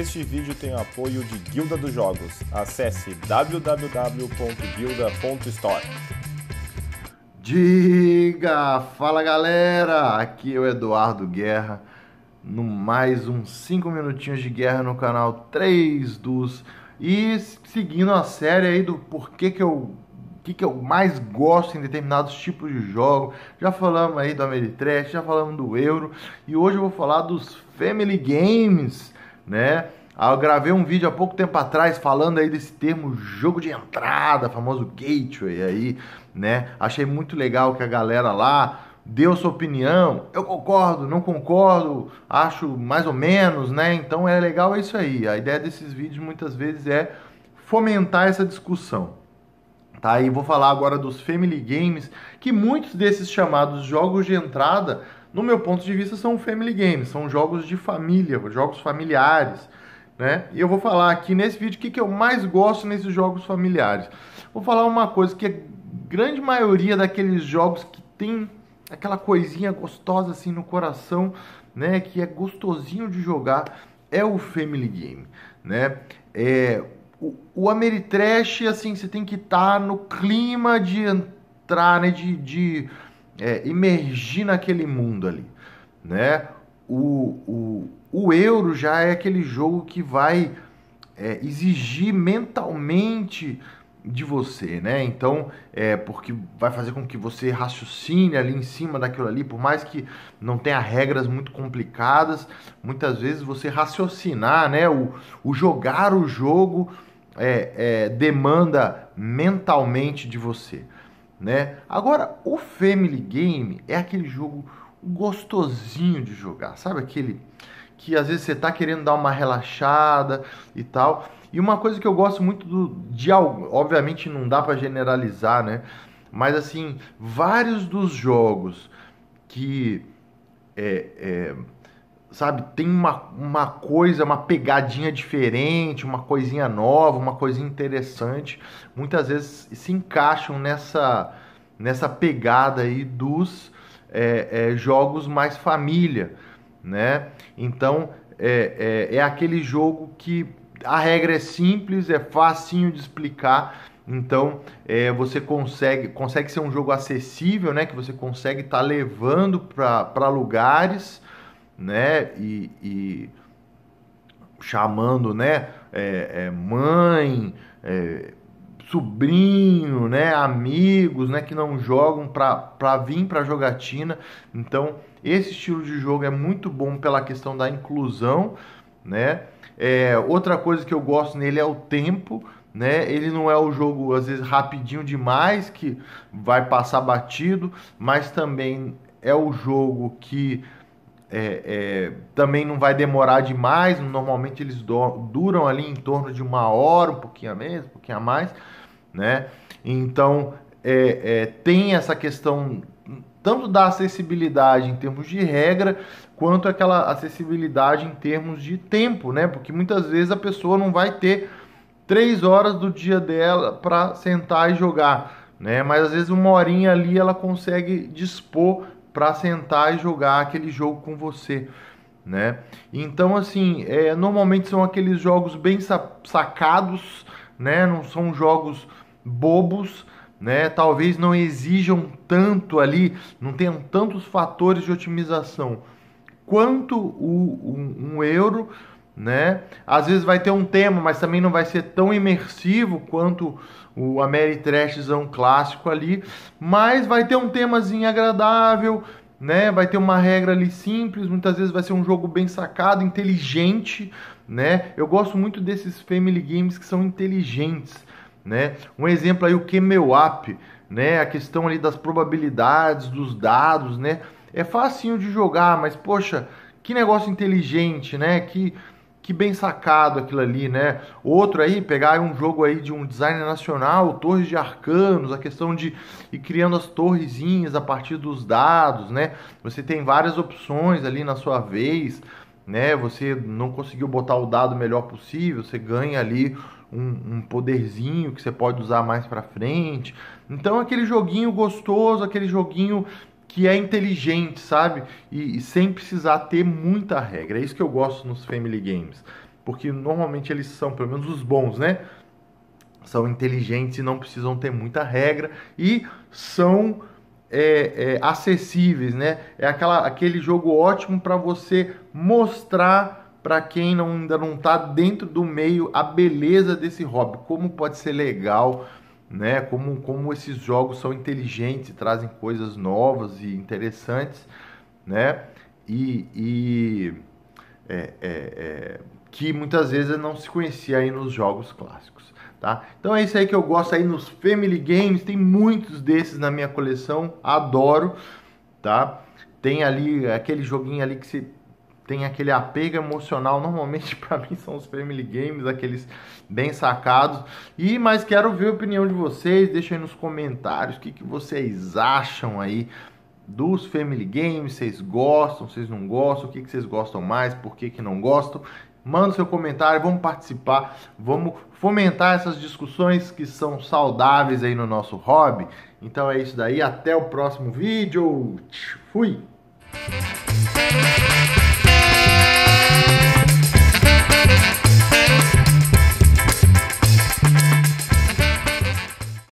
Este vídeo tem o apoio de Guilda dos Jogos. Acesse www.guilda.store. Diga! Fala galera! Aqui é o Eduardo Guerra no mais um 5 minutinhos de guerra no canal 3 dos e seguindo a série aí do porquê que eu que, que eu mais gosto em determinados tipos de jogo. Já falamos aí do Ameritrash, já falamos do Euro e hoje eu vou falar dos Family Games né? Ah, eu gravei um vídeo há pouco tempo atrás falando aí desse termo jogo de entrada, famoso gateway aí, né? Achei muito legal que a galera lá deu sua opinião. Eu concordo, não concordo, acho mais ou menos, né? Então é legal isso aí. A ideia desses vídeos muitas vezes é fomentar essa discussão. Tá, e vou falar agora dos Family Games, que muitos desses chamados jogos de entrada no meu ponto de vista, são family games, são jogos de família, jogos familiares. Né? E eu vou falar aqui nesse vídeo o que, que eu mais gosto nesses jogos familiares. Vou falar uma coisa que a grande maioria daqueles jogos que tem aquela coisinha gostosa assim no coração, né, que é gostosinho de jogar, é o Family Game, né? É, o, o Ameritrash, assim, você tem que estar tá no clima de entrar, né, de, de é, imergir naquele mundo ali, né? O, o, o euro já é aquele jogo que vai é, exigir mentalmente de você, né? Então, é porque vai fazer com que você raciocine ali em cima daquilo ali, por mais que não tenha regras muito complicadas, muitas vezes você raciocinar, né? O, o jogar o jogo é, é, demanda mentalmente de você né? Agora, o Family Game é aquele jogo gostosinho de jogar, sabe aquele que às vezes você tá querendo dar uma relaxada e tal. E uma coisa que eu gosto muito do, de algo, obviamente não dá para generalizar, né? Mas assim, vários dos jogos que é, é sabe, tem uma, uma coisa, uma pegadinha diferente, uma coisinha nova, uma coisinha interessante, muitas vezes se encaixam nessa, nessa pegada aí dos é, é, jogos mais família, né? Então é, é, é aquele jogo que a regra é simples, é facinho de explicar, então é, você consegue consegue ser um jogo acessível, né? Que você consegue estar tá levando para lugares né? E, e chamando, né? É, é, mãe, é, sobrinho, né? Amigos, né? Que não jogam para vir para jogatina. Então esse estilo de jogo é muito bom pela questão da inclusão, né? É, outra coisa que eu gosto nele é o tempo, né? Ele não é o jogo às vezes rapidinho demais que vai passar batido, mas também é o jogo que é, é, também não vai demorar demais. Normalmente eles do, duram ali em torno de uma hora, um pouquinho a menos, um pouquinho a mais, né? Então é, é, tem essa questão tanto da acessibilidade em termos de regra, quanto aquela acessibilidade em termos de tempo, né? Porque muitas vezes a pessoa não vai ter três horas do dia dela para sentar e jogar, né? Mas às vezes uma horinha ali ela consegue dispor para sentar e jogar aquele jogo com você, né? Então assim, é, normalmente são aqueles jogos bem sacados, né? Não são jogos bobos, né? Talvez não exijam tanto ali, não tenham tantos fatores de otimização quanto o, um, um euro né? Às vezes vai ter um tema, mas também não vai ser tão imersivo quanto o um clássico ali, mas vai ter um temazinho agradável, né? Vai ter uma regra ali simples, muitas vezes vai ser um jogo bem sacado, inteligente, né? Eu gosto muito desses family games que são inteligentes, né? Um exemplo aí o Camel Up, né? A questão ali das probabilidades, dos dados, né? É facinho de jogar, mas poxa, que negócio inteligente, né? Que que bem sacado aquilo ali, né? Outro aí, pegar um jogo aí de um designer nacional, torres de arcanos, a questão de ir criando as torrezinhas a partir dos dados, né? Você tem várias opções ali na sua vez, né? Você não conseguiu botar o dado melhor possível, você ganha ali um, um poderzinho que você pode usar mais para frente. Então aquele joguinho gostoso, aquele joguinho que é inteligente, sabe? E, e, sem precisar ter muita regra. É isso que eu gosto nos Family Games. Porque normalmente eles são, pelo menos os bons, né? São inteligentes e não precisam ter muita regra. E são é, é, acessíveis, né? É aquela, aquele jogo ótimo para você mostrar para quem não, ainda não está dentro do meio a beleza desse hobby. Como pode ser legal né? Como, como esses jogos são inteligentes, trazem coisas novas e interessantes, né? E, e é, é, é, que muitas vezes não se conhecia aí nos jogos clássicos, tá? Então é isso aí que eu gosto aí nos Family Games, tem muitos desses na minha coleção, adoro, tá? Tem ali aquele joguinho ali que se tem aquele apego emocional. Normalmente, para mim, são os Family Games, aqueles bem sacados. E Mas quero ver a opinião de vocês. Deixa aí nos comentários o que, que vocês acham aí dos Family Games. Vocês gostam, vocês não gostam? O que, que vocês gostam mais? Por que, que não gostam? Manda seu comentário, vamos participar, vamos fomentar essas discussões que são saudáveis aí no nosso hobby. Então é isso daí, até o próximo vídeo. Fui!